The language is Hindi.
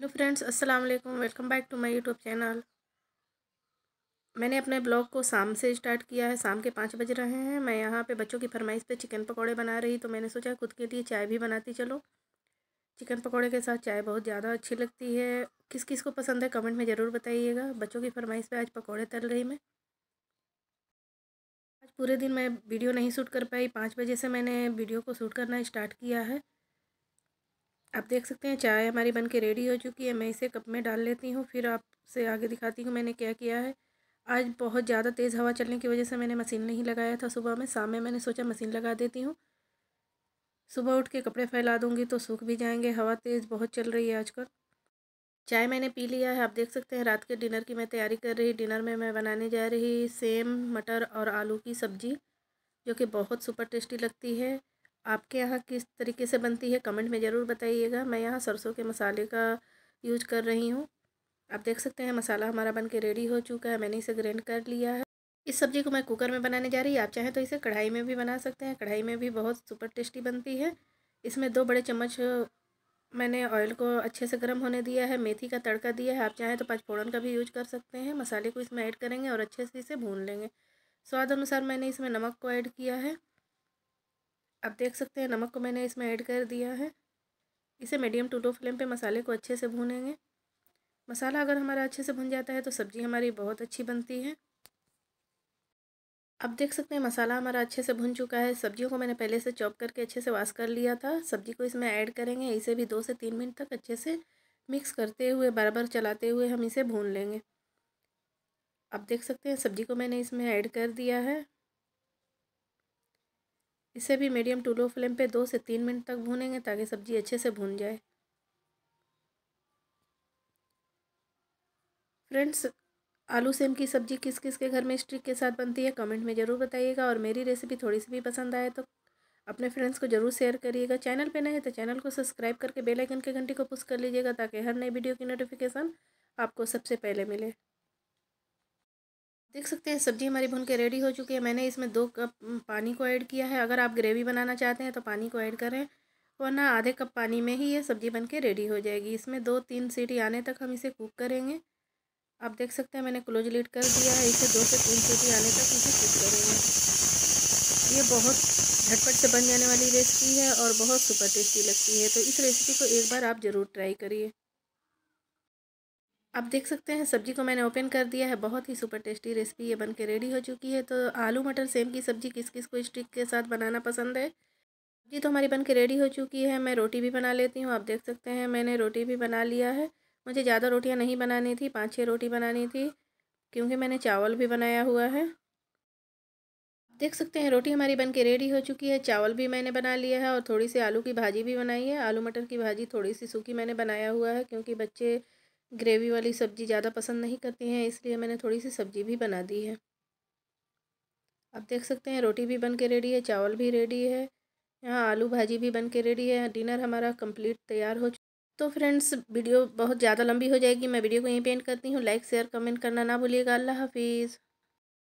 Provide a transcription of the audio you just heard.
हेलो फ्रेंड्स अस्सलाम वालेकुम welcome back to my YouTube channel मैंने अपने ब्लॉग को शाम से स्टार्ट किया है शाम के पाँच बज रहे हैं मैं यहाँ पे बच्चों की फरमाइश पे चिकन पकोड़े बना रही तो मैंने सोचा खुद के लिए चाय भी बनाती चलो चिकन पकोड़े के साथ चाय बहुत ज़्यादा अच्छी लगती है किस किस को पसंद है कमेंट में ज़रूर बताइएगा बच्चों की फरमाइश पर आज पकौड़े तल रही मैं आज पूरे दिन मैं वीडियो नहीं शूट कर पाई पाँच बजे से मैंने वीडियो को शूट करना स्टार्ट किया है आप देख सकते हैं चाय हमारी बन के रेडी हो चुकी है मैं इसे कप में डाल लेती हूँ फिर आपसे आगे दिखाती हूँ मैंने क्या किया है आज बहुत ज़्यादा तेज़ हवा चलने की वजह से मैंने मशीन नहीं लगाया था सुबह में शाम में मैंने सोचा मशीन लगा देती हूँ सुबह उठ के कपड़े फैला दूँगी तो सूख भी जाएंगे हवा तेज़ बहुत चल रही है आजकल चाय मैंने पी लिया है आप देख सकते हैं रात के डिनर की मैं तैयारी कर रही डिनर में मैं बनाने जा रही सेम मटर और आलू की सब्ज़ी जो कि बहुत सुपर टेस्टी लगती है आपके यहाँ किस तरीके से बनती है कमेंट में ज़रूर बताइएगा मैं यहाँ सरसों के मसाले का यूज कर रही हूँ आप देख सकते हैं मसाला हमारा बन के रेडी हो चुका है मैंने इसे ग्रैंड कर लिया है इस सब्ज़ी को मैं कुकर में बनाने जा रही है आप चाहें तो इसे कढ़ाई में भी बना सकते हैं कढ़ाई में भी बहुत सुपर टेस्टी बनती है इसमें दो बड़े चम्मच मैंने ऑयल को अच्छे से गर्म होने दिया है मेथी का तड़का दिया है आप चाहें तो पाँच फोड़न का भी यूज कर सकते हैं मसाले को इसमें ऐड करेंगे और अच्छे से इसे भून लेंगे स्वाद अनुसार मैंने इसमें नमक को ऐड किया है आप देख सकते हैं नमक को मैंने इसमें ऐड कर दिया है इसे मीडियम टू लो फ्लेम पे मसाले को अच्छे से भूनेंगे मसाला अगर हमारा अच्छे से भुन जाता है तो सब्ज़ी हमारी बहुत अच्छी बनती है अब देख सकते हैं मसाला हमारा अच्छे से भुन चुका है सब्जियों को मैंने पहले से चॉप करके अच्छे से वाश कर लिया था सब्जी को इसमें ऐड करेंगे इसे भी दो से तीन मिनट तक अच्छे से मिक्स करते हुए बार बार चलाते हुए हम इसे भून लेंगे अब देख सकते हैं सब्जी को मैंने इसमें ऐड कर दिया है इसे भी मीडियम टू लो फ्लेम पे दो से तीन मिनट तक भूनेंगे ताकि सब्जी अच्छे से भून जाए फ्रेंड्स आलू सेम की सब्जी किस किस के घर में स्ट्रिक के साथ बनती है कमेंट में ज़रूर बताइएगा और मेरी रेसिपी थोड़ी सी भी पसंद आए तो अपने फ्रेंड्स को जरूर शेयर करिएगा चैनल पे नए तो चैनल को सब्सक्राइब करके बेल आइकन के घंटी को पुश कर लीजिएगा ताकि हर नई वीडियो की नोटिफिकेशन आपको सबसे पहले मिले देख सकते हैं सब्ज़ी हमारी भुन के रेडी हो चुकी है मैंने इसमें दो कप पानी को ऐड किया है अगर आप ग्रेवी बनाना चाहते हैं तो पानी को ऐड करें वरना आधे कप पानी में ही ये सब्ज़ी बन के रेडी हो जाएगी इसमें दो तीन सीटी आने तक हम इसे कुक करेंगे आप देख सकते हैं मैंने क्लोज लीड कर दिया है इसे दो से तीन सीटी आने तक इसे कुक करेंगे ये बहुत झटपट से बन जाने वाली रेसिपी है और बहुत सुपर टेस्टी लगती है तो इस रेसिपी को एक बार आप ज़रूर ट्राई करिए आप देख सकते हैं सब्ज़ी को मैंने ओपन कर दिया है बहुत ही सुपर टेस्टी रेसिपी ये बन के रेडी हो चुकी है तो आलू मटर सेम की सब्ज़ी किस किस को स्टिक के साथ बनाना पसंद है सब्ज़ी तो हमारी बन के रेडी हो चुकी है मैं रोटी भी बना लेती हूँ आप देख सकते हैं मैंने रोटी भी बना लिया है मुझे ज़्यादा रोटियाँ नहीं बनानी थी पाँच छः रोटी बनानी थी क्योंकि मैंने चावल भी बनाया हुआ है देख सकते हैं रोटी हमारी बन रेडी हो चुकी है चावल भी मैंने बना लिया है और थोड़ी सी आलू की भाजी भी बनाई है आलू मटर की भाजी थोड़ी सी सूखी मैंने बनाया हुआ है क्योंकि बच्चे ग्रेवी वाली सब्ज़ी ज़्यादा पसंद नहीं करती हैं इसलिए मैंने थोड़ी सी सब्ज़ी भी बना दी है आप देख सकते हैं रोटी भी बन के रेडी है चावल भी रेडी है यहाँ आलू भाजी भी बन के रेडी है डिनर हमारा कंप्लीट तैयार हो चुका तो फ्रेंड्स वीडियो बहुत ज़्यादा लंबी हो जाएगी मैं वीडियो को यहीं पेंट करती हूँ लाइक शेयर कमेंट करना ना भूलिएगा अल्लाह हाफिज़